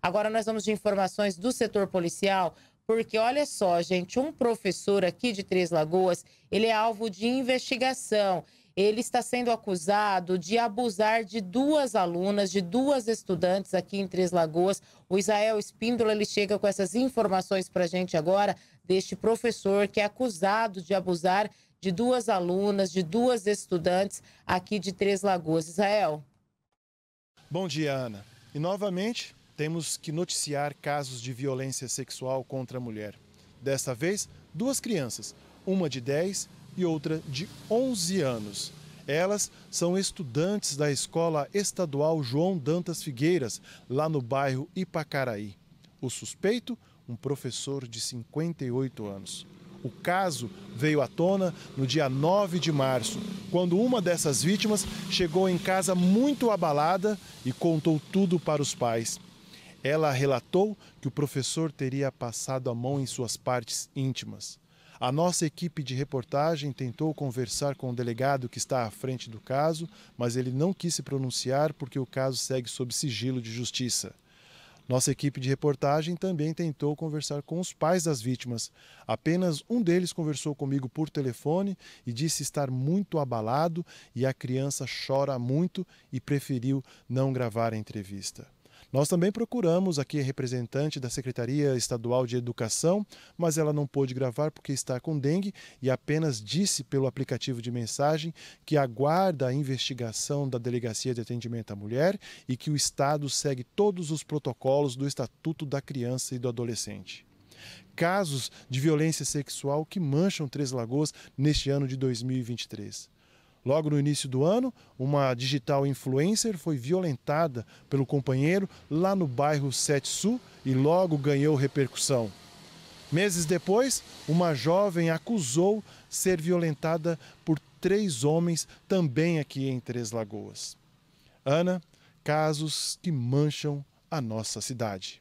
Agora nós vamos de informações do setor policial, porque olha só, gente, um professor aqui de Três Lagoas, ele é alvo de investigação. Ele está sendo acusado de abusar de duas alunas, de duas estudantes aqui em Três Lagoas. O Israel Espíndola, ele chega com essas informações para a gente agora, deste professor que é acusado de abusar de duas alunas, de duas estudantes aqui de Três Lagoas. Israel. Bom dia, Ana. E novamente, temos que noticiar casos de violência sexual contra a mulher. Desta vez, duas crianças, uma de 10 e outra de 11 anos. Elas são estudantes da Escola Estadual João Dantas Figueiras, lá no bairro Ipacaraí. O suspeito, um professor de 58 anos. O caso veio à tona no dia 9 de março, quando uma dessas vítimas chegou em casa muito abalada e contou tudo para os pais. Ela relatou que o professor teria passado a mão em suas partes íntimas. A nossa equipe de reportagem tentou conversar com o delegado que está à frente do caso, mas ele não quis se pronunciar porque o caso segue sob sigilo de justiça. Nossa equipe de reportagem também tentou conversar com os pais das vítimas. Apenas um deles conversou comigo por telefone e disse estar muito abalado e a criança chora muito e preferiu não gravar a entrevista. Nós também procuramos aqui representante da Secretaria Estadual de Educação, mas ela não pôde gravar porque está com dengue e apenas disse pelo aplicativo de mensagem que aguarda a investigação da Delegacia de Atendimento à Mulher e que o Estado segue todos os protocolos do Estatuto da Criança e do Adolescente casos de violência sexual que mancham Três Lagoas neste ano de 2023. Logo no início do ano, uma digital influencer foi violentada pelo companheiro lá no bairro Sete Sul e logo ganhou repercussão. Meses depois, uma jovem acusou ser violentada por três homens também aqui em Três Lagoas. Ana, casos que mancham a nossa cidade.